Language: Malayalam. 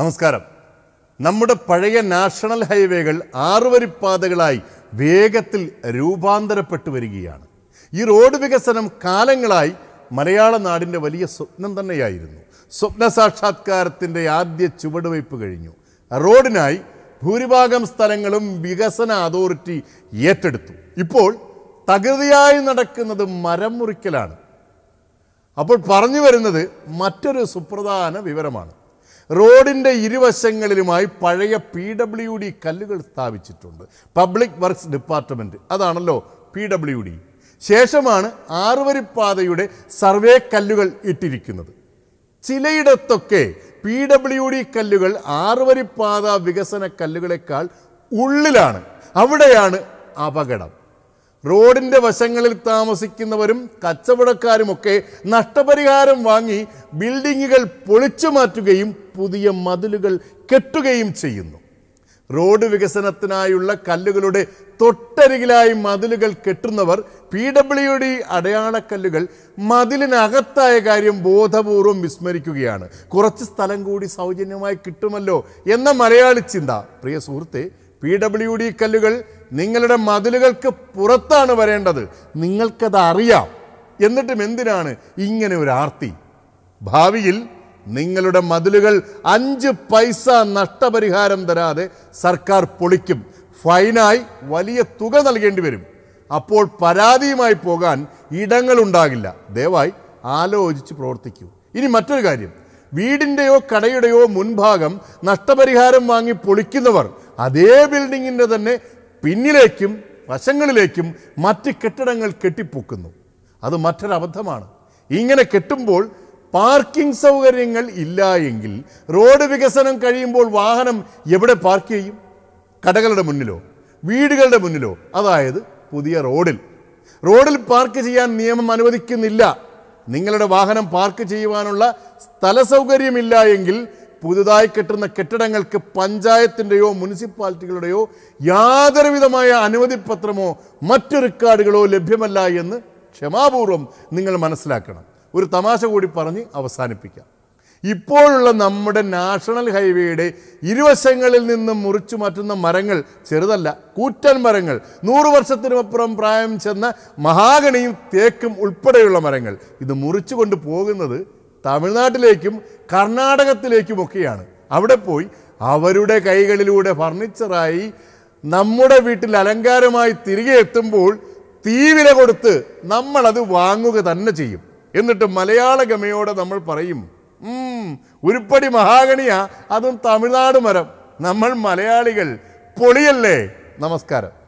നമസ്കാരം നമ്മുടെ പഴയ നാഷണൽ ഹൈവേകൾ ആറുവരിപ്പാതകളായി വേഗത്തിൽ രൂപാന്തരപ്പെട്ടു വരികയാണ് ഈ റോഡ് വികസനം കാലങ്ങളായി മലയാള നാടിൻ്റെ വലിയ സ്വപ്നം തന്നെയായിരുന്നു സ്വപ്ന സാക്ഷാത്കാരത്തിൻ്റെ ആദ്യ ചുവടുവയ്പ് കഴിഞ്ഞു റോഡിനായി ഭൂരിഭാഗം സ്ഥലങ്ങളും വികസന അതോറിറ്റി ഏറ്റെടുത്തു ഇപ്പോൾ തകൃതിയായി നടക്കുന്നത് മരം മുറിക്കലാണ് അപ്പോൾ പറഞ്ഞു വരുന്നത് മറ്റൊരു സുപ്രധാന വിവരമാണ് റോഡിൻ്റെ ഇരുവശങ്ങളിലുമായി പഴയ പി ഡബ്ല്യു ഡി കല്ലുകൾ സ്ഥാപിച്ചിട്ടുണ്ട് പബ്ലിക് വർക്ക്സ് ഡിപ്പാർട്ട്മെൻറ്റ് അതാണല്ലോ പി ഡബ്ല്യു ഡി ശേഷമാണ് ആറുവരിപ്പാതയുടെ സർവേ കല്ലുകൾ ഇട്ടിരിക്കുന്നത് ചിലയിടത്തൊക്കെ പി ഡബ്ല്യു ഡി കല്ലുകൾ ആറുവരിപ്പാത വികസന കല്ലുകളെക്കാൾ ഉള്ളിലാണ് അവിടെയാണ് അപകടം റോഡിൻ്റെ വശങ്ങളിൽ താമസിക്കുന്നവരും കച്ചവടക്കാരുമൊക്കെ നഷ്ടപരിഹാരം വാങ്ങി ബിൽഡിങ്ങുകൾ പൊളിച്ചു മാറ്റുകയും പുതിയ മതിലുകൾ കെട്ടുകയും ചെയ്യുന്നു റോഡ് വികസനത്തിനായുള്ള കല്ലുകളുടെ തൊട്ടരികിലായി മതിലുകൾ കെട്ടുന്നവർ പി ഡബ്ല്യു ഡി അടയാളക്കല്ലുകൾ മതിലിനകത്തായ കാര്യം ബോധപൂർവം വിസ്മരിക്കുകയാണ് കുറച്ച് സ്ഥലം കൂടി സൗജന്യമായി കിട്ടുമല്ലോ എന്ന മലയാളി ചിന്ത പ്രിയ സുഹൃത്തെ പി ഡബ്ല്യു ഡി കല്ലുകൾ നിങ്ങളുടെ മതിലുകൾക്ക് പുറത്താണ് വരേണ്ടത് നിങ്ങൾക്കത് അറിയാം എന്നിട്ടും എന്തിനാണ് ഇങ്ങനെ ഒരു ആർത്തി ഭാവിയിൽ നിങ്ങളുടെ മതിലുകൾ അഞ്ച് പൈസ നഷ്ടപരിഹാരം തരാതെ സർക്കാർ പൊളിക്കും ഫൈനായി വലിയ തുക നൽകേണ്ടി വരും അപ്പോൾ പരാതിയുമായി പോകാൻ ഇടങ്ങളുണ്ടാകില്ല ദയവായി ആലോചിച്ച് പ്രവർത്തിക്കൂ ഇനി മറ്റൊരു കാര്യം വീടിൻ്റെയോ കടയുടെയോ മുൻഭാഗം നഷ്ടപരിഹാരം വാങ്ങി പൊളിക്കുന്നവർ അതേ ബിൽഡിങ്ങിൻ്റെ തന്നെ പിന്നിലേക്കും വശങ്ങളിലേക്കും മറ്റ് കെട്ടിടങ്ങൾ കെട്ടിപ്പൊക്കുന്നു അത് മറ്റൊരബദ്ധമാണ് ഇങ്ങനെ കെട്ടുമ്പോൾ പാർക്കിംഗ് സൗകര്യങ്ങൾ ഇല്ല എങ്കിൽ റോഡ് വികസനം കഴിയുമ്പോൾ വാഹനം എവിടെ പാർക്ക് ചെയ്യും കടകളുടെ മുന്നിലോ വീടുകളുടെ മുന്നിലോ അതായത് പുതിയ റോഡിൽ റോഡിൽ പാർക്ക് ചെയ്യാൻ നിയമം അനുവദിക്കുന്നില്ല നിങ്ങളുടെ വാഹനം പാർക്ക് ചെയ്യുവാനുള്ള സ്ഥല സൗകര്യമില്ല എങ്കിൽ പുതുതായി കെട്ടുന്ന കെട്ടിടങ്ങൾക്ക് പഞ്ചായത്തിൻ്റെയോ മുനിസിപ്പാലിറ്റികളുടെയോ യാതൊരുവിധമായ അനുമതി പത്രമോ മറ്റു റെക്കാർഡുകളോ ലഭ്യമല്ല എന്ന് ക്ഷമാപൂർവം നിങ്ങൾ മനസ്സിലാക്കണം ഒരു തമാശ കൂടി പറഞ്ഞ് അവസാനിപ്പിക്കാം ഇപ്പോഴുള്ള നമ്മുടെ നാഷണൽ ഹൈവേയുടെ ഇരുവശങ്ങളിൽ നിന്നും മുറിച്ചു മാറ്റുന്ന മരങ്ങൾ ചെറുതല്ല കൂറ്റൻ മരങ്ങൾ നൂറു വർഷത്തിനുമപ്പുറം പ്രായം ചെന്ന മഹാഗണിയും തേക്കും ഉൾപ്പെടെയുള്ള മരങ്ങൾ ഇത് മുറിച്ചു കൊണ്ട് പോകുന്നത് തമിഴ്നാട്ടിലേക്കും കർണാടകത്തിലേക്കുമൊക്കെയാണ് അവിടെ പോയി അവരുടെ കൈകളിലൂടെ ഫർണിച്ചറായി നമ്മുടെ വീട്ടിൽ അലങ്കാരമായി തിരികെ എത്തുമ്പോൾ തീവില കൊടുത്ത് നമ്മളത് വാങ്ങുക തന്നെ ചെയ്യും എന്നിട്ട് മലയാള ഗമയോടെ നമ്മൾ പറയും ഉരുപ്പടി മഹാഗണിയ അതും തമിഴ്നാട് മരം നമ്മൾ മലയാളികൾ പൊളിയല്ലേ നമസ്കാരം